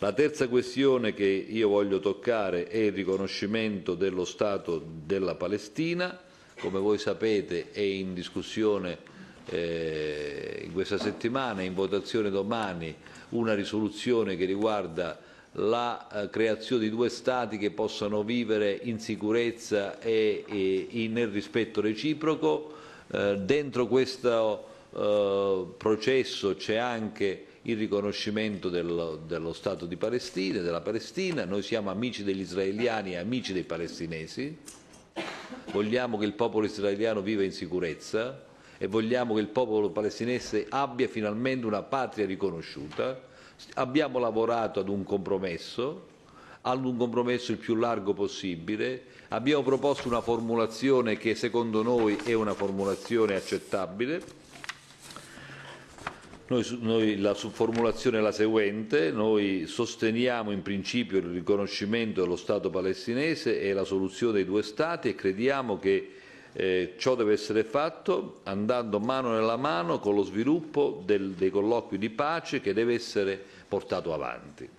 La terza questione che io voglio toccare è il riconoscimento dello Stato della Palestina. Come voi sapete è in discussione eh, in questa settimana, in votazione domani, una risoluzione che riguarda la eh, creazione di due Stati che possano vivere in sicurezza e, e nel rispetto reciproco. Eh, dentro questo eh, processo c'è anche il riconoscimento dello, dello Stato di Palestina, della Palestina, noi siamo amici degli israeliani e amici dei palestinesi, vogliamo che il popolo israeliano viva in sicurezza e vogliamo che il popolo palestinese abbia finalmente una patria riconosciuta. Abbiamo lavorato ad un compromesso, ad un compromesso il più largo possibile, abbiamo proposto una formulazione che secondo noi è una formulazione accettabile noi, noi, la formulazione è la seguente, noi sosteniamo in principio il riconoscimento dello Stato palestinese e la soluzione dei due Stati e crediamo che eh, ciò deve essere fatto andando mano nella mano con lo sviluppo del, dei colloqui di pace che deve essere portato avanti.